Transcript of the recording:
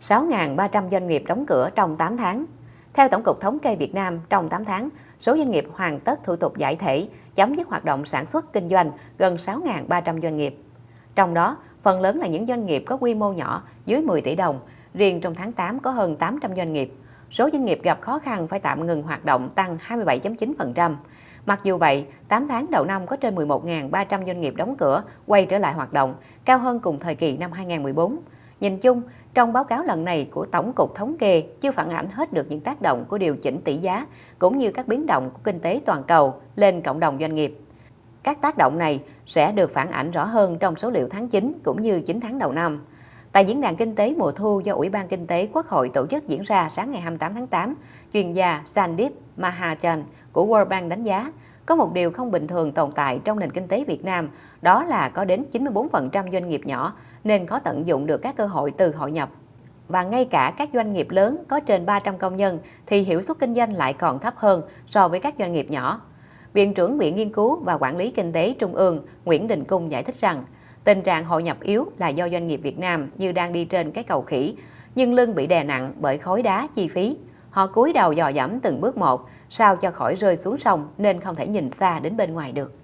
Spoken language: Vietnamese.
6.300 doanh nghiệp đóng cửa trong 8 tháng. Theo Tổng cục Thống kê Việt Nam, trong 8 tháng, số doanh nghiệp hoàn tất thủ tục giải thể, chấm dứt hoạt động sản xuất kinh doanh gần 6.300 doanh nghiệp. Trong đó, phần lớn là những doanh nghiệp có quy mô nhỏ dưới 10 tỷ đồng, riêng trong tháng 8 có hơn 800 doanh nghiệp. Số doanh nghiệp gặp khó khăn phải tạm ngừng hoạt động tăng 27.9%. Mặc dù vậy, 8 tháng đầu năm có trên 11.300 doanh nghiệp đóng cửa, quay trở lại hoạt động, cao hơn cùng thời kỳ năm 2014. Nhìn chung, trong báo cáo lần này của Tổng cục Thống kê chưa phản ảnh hết được những tác động của điều chỉnh tỷ giá cũng như các biến động của kinh tế toàn cầu lên cộng đồng doanh nghiệp. Các tác động này sẽ được phản ảnh rõ hơn trong số liệu tháng 9 cũng như 9 tháng đầu năm. Tại diễn đàn kinh tế mùa thu do Ủy ban Kinh tế Quốc hội tổ chức diễn ra sáng ngày 28 tháng 8, chuyên gia Sandip Mahajan của World Bank đánh giá có một điều không bình thường tồn tại trong nền kinh tế Việt Nam, đó là có đến 94% doanh nghiệp nhỏ nên khó tận dụng được các cơ hội từ hội nhập. Và ngay cả các doanh nghiệp lớn có trên 300 công nhân thì hiệu suất kinh doanh lại còn thấp hơn so với các doanh nghiệp nhỏ. Viện trưởng Viện Nghiên cứu và Quản lý Kinh tế Trung ương Nguyễn Đình Cung giải thích rằng tình trạng hội nhập yếu là do doanh nghiệp Việt Nam như đang đi trên cái cầu khỉ, nhưng lưng bị đè nặng bởi khối đá chi phí Họ cúi đầu dò dẫm từng bước một, sao cho khỏi rơi xuống sông nên không thể nhìn xa đến bên ngoài được.